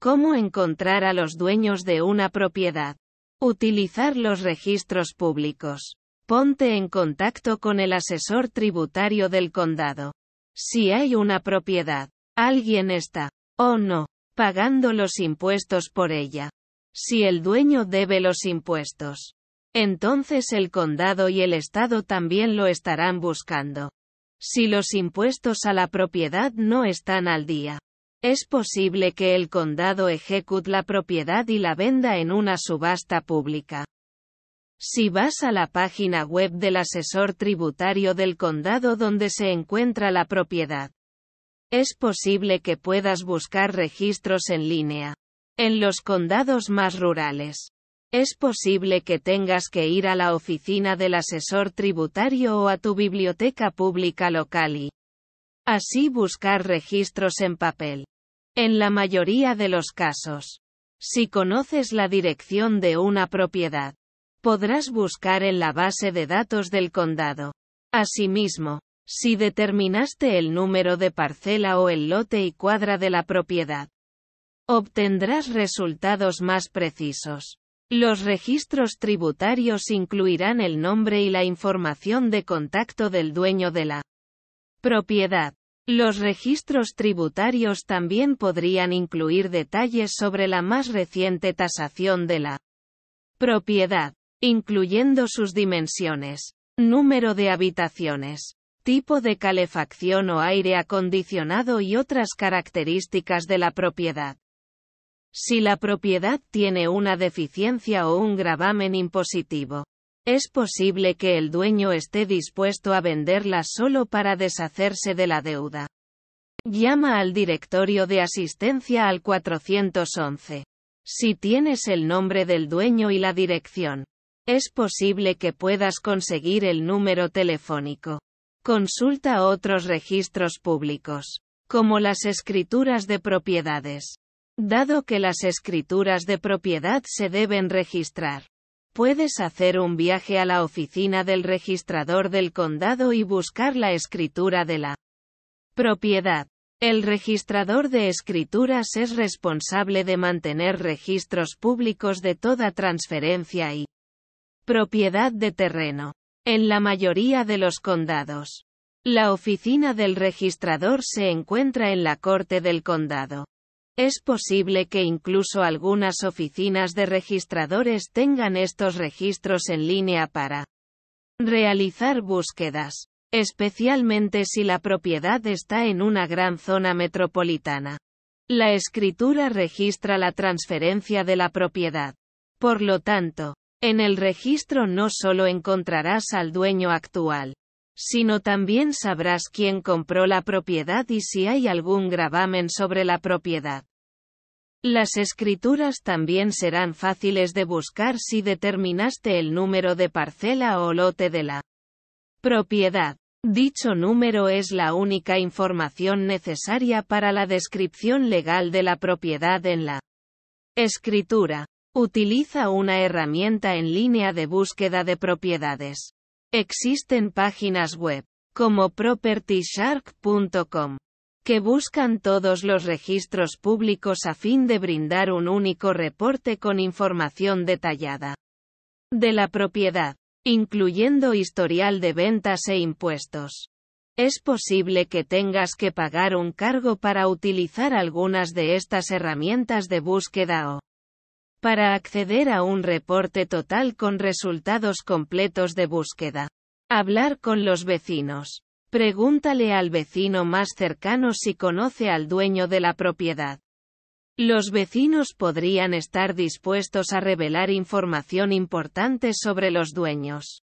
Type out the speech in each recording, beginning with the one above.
Cómo encontrar a los dueños de una propiedad. Utilizar los registros públicos. Ponte en contacto con el asesor tributario del condado. Si hay una propiedad, alguien está, o no, pagando los impuestos por ella. Si el dueño debe los impuestos, entonces el condado y el estado también lo estarán buscando. Si los impuestos a la propiedad no están al día, es posible que el condado ejecute la propiedad y la venda en una subasta pública. Si vas a la página web del asesor tributario del condado donde se encuentra la propiedad, es posible que puedas buscar registros en línea. En los condados más rurales, es posible que tengas que ir a la oficina del asesor tributario o a tu biblioteca pública local y así buscar registros en papel. En la mayoría de los casos, si conoces la dirección de una propiedad, podrás buscar en la base de datos del condado. Asimismo, si determinaste el número de parcela o el lote y cuadra de la propiedad, obtendrás resultados más precisos. Los registros tributarios incluirán el nombre y la información de contacto del dueño de la propiedad. Los registros tributarios también podrían incluir detalles sobre la más reciente tasación de la propiedad, incluyendo sus dimensiones, número de habitaciones, tipo de calefacción o aire acondicionado y otras características de la propiedad. Si la propiedad tiene una deficiencia o un gravamen impositivo, es posible que el dueño esté dispuesto a venderla solo para deshacerse de la deuda. Llama al directorio de asistencia al 411. Si tienes el nombre del dueño y la dirección, es posible que puedas conseguir el número telefónico. Consulta otros registros públicos, como las escrituras de propiedades. Dado que las escrituras de propiedad se deben registrar, Puedes hacer un viaje a la oficina del registrador del condado y buscar la escritura de la propiedad. El registrador de escrituras es responsable de mantener registros públicos de toda transferencia y propiedad de terreno. En la mayoría de los condados, la oficina del registrador se encuentra en la corte del condado. Es posible que incluso algunas oficinas de registradores tengan estos registros en línea para realizar búsquedas, especialmente si la propiedad está en una gran zona metropolitana. La escritura registra la transferencia de la propiedad. Por lo tanto, en el registro no solo encontrarás al dueño actual, sino también sabrás quién compró la propiedad y si hay algún gravamen sobre la propiedad. Las escrituras también serán fáciles de buscar si determinaste el número de parcela o lote de la propiedad. Dicho número es la única información necesaria para la descripción legal de la propiedad en la escritura. Utiliza una herramienta en línea de búsqueda de propiedades. Existen páginas web, como propertyshark.com que buscan todos los registros públicos a fin de brindar un único reporte con información detallada de la propiedad, incluyendo historial de ventas e impuestos. Es posible que tengas que pagar un cargo para utilizar algunas de estas herramientas de búsqueda o para acceder a un reporte total con resultados completos de búsqueda. Hablar con los vecinos. Pregúntale al vecino más cercano si conoce al dueño de la propiedad. Los vecinos podrían estar dispuestos a revelar información importante sobre los dueños,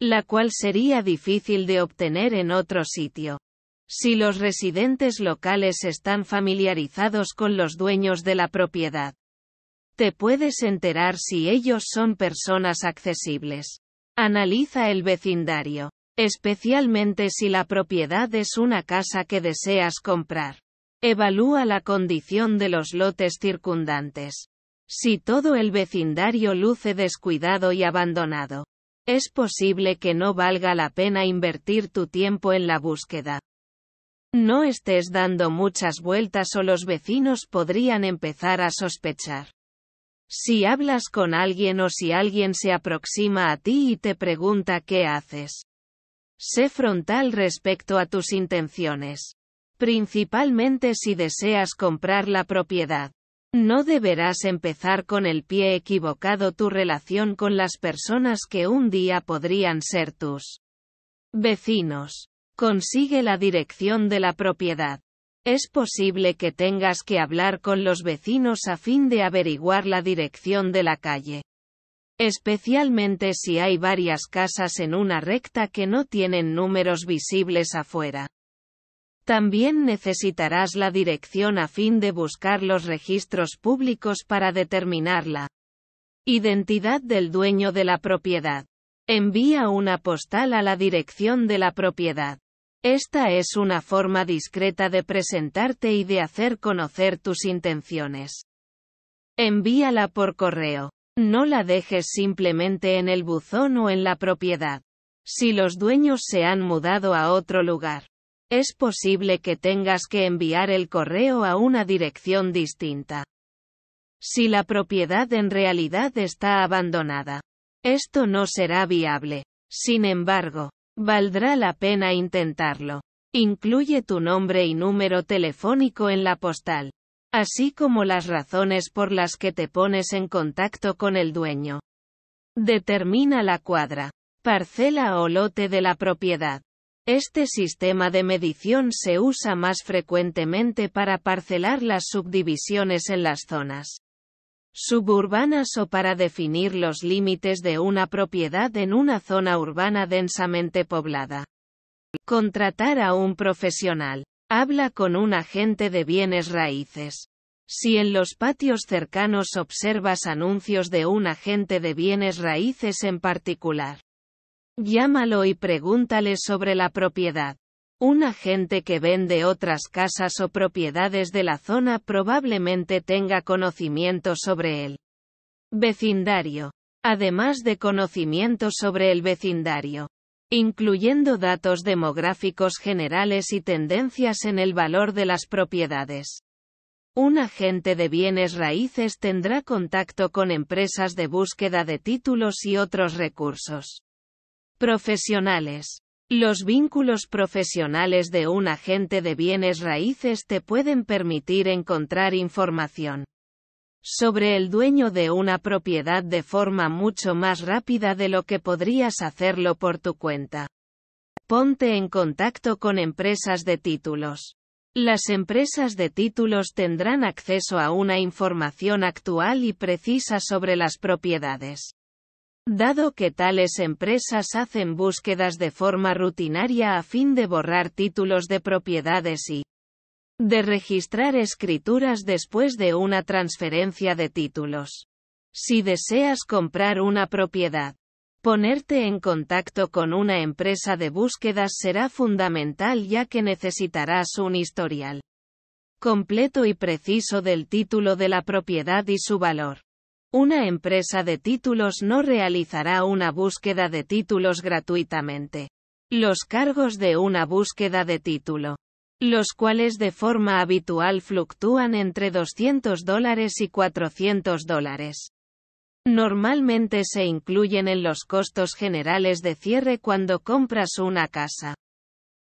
la cual sería difícil de obtener en otro sitio. Si los residentes locales están familiarizados con los dueños de la propiedad, te puedes enterar si ellos son personas accesibles. Analiza el vecindario. Especialmente si la propiedad es una casa que deseas comprar. Evalúa la condición de los lotes circundantes. Si todo el vecindario luce descuidado y abandonado, es posible que no valga la pena invertir tu tiempo en la búsqueda. No estés dando muchas vueltas o los vecinos podrían empezar a sospechar. Si hablas con alguien o si alguien se aproxima a ti y te pregunta qué haces, Sé frontal respecto a tus intenciones. Principalmente si deseas comprar la propiedad. No deberás empezar con el pie equivocado tu relación con las personas que un día podrían ser tus vecinos. Consigue la dirección de la propiedad. Es posible que tengas que hablar con los vecinos a fin de averiguar la dirección de la calle especialmente si hay varias casas en una recta que no tienen números visibles afuera. También necesitarás la dirección a fin de buscar los registros públicos para determinarla. Identidad del dueño de la propiedad. Envía una postal a la dirección de la propiedad. Esta es una forma discreta de presentarte y de hacer conocer tus intenciones. Envíala por correo. No la dejes simplemente en el buzón o en la propiedad. Si los dueños se han mudado a otro lugar, es posible que tengas que enviar el correo a una dirección distinta. Si la propiedad en realidad está abandonada, esto no será viable. Sin embargo, valdrá la pena intentarlo. Incluye tu nombre y número telefónico en la postal así como las razones por las que te pones en contacto con el dueño. Determina la cuadra, parcela o lote de la propiedad. Este sistema de medición se usa más frecuentemente para parcelar las subdivisiones en las zonas suburbanas o para definir los límites de una propiedad en una zona urbana densamente poblada. Contratar a un profesional Habla con un agente de bienes raíces. Si en los patios cercanos observas anuncios de un agente de bienes raíces en particular, llámalo y pregúntale sobre la propiedad. Un agente que vende otras casas o propiedades de la zona probablemente tenga conocimiento sobre el vecindario, además de conocimiento sobre el vecindario incluyendo datos demográficos generales y tendencias en el valor de las propiedades. Un agente de bienes raíces tendrá contacto con empresas de búsqueda de títulos y otros recursos. Profesionales. Los vínculos profesionales de un agente de bienes raíces te pueden permitir encontrar información sobre el dueño de una propiedad de forma mucho más rápida de lo que podrías hacerlo por tu cuenta. Ponte en contacto con empresas de títulos. Las empresas de títulos tendrán acceso a una información actual y precisa sobre las propiedades. Dado que tales empresas hacen búsquedas de forma rutinaria a fin de borrar títulos de propiedades y, de registrar escrituras después de una transferencia de títulos. Si deseas comprar una propiedad, ponerte en contacto con una empresa de búsquedas será fundamental ya que necesitarás un historial completo y preciso del título de la propiedad y su valor. Una empresa de títulos no realizará una búsqueda de títulos gratuitamente. Los cargos de una búsqueda de título los cuales de forma habitual fluctúan entre 200 dólares y 400 dólares. Normalmente se incluyen en los costos generales de cierre cuando compras una casa.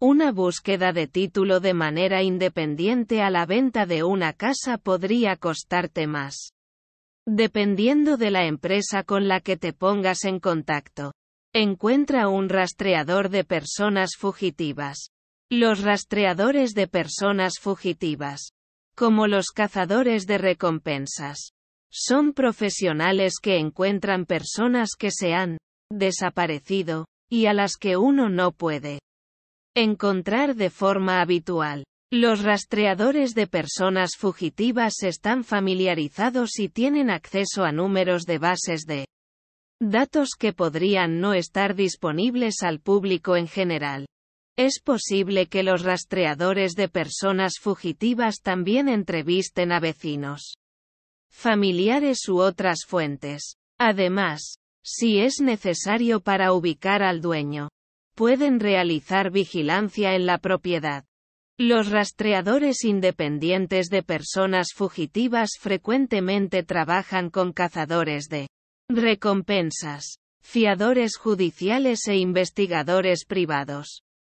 Una búsqueda de título de manera independiente a la venta de una casa podría costarte más. Dependiendo de la empresa con la que te pongas en contacto. Encuentra un rastreador de personas fugitivas. Los rastreadores de personas fugitivas, como los cazadores de recompensas, son profesionales que encuentran personas que se han desaparecido, y a las que uno no puede encontrar de forma habitual. Los rastreadores de personas fugitivas están familiarizados y tienen acceso a números de bases de datos que podrían no estar disponibles al público en general. Es posible que los rastreadores de personas fugitivas también entrevisten a vecinos, familiares u otras fuentes. Además, si es necesario para ubicar al dueño, pueden realizar vigilancia en la propiedad. Los rastreadores independientes de personas fugitivas frecuentemente trabajan con cazadores de recompensas, fiadores judiciales e investigadores privados.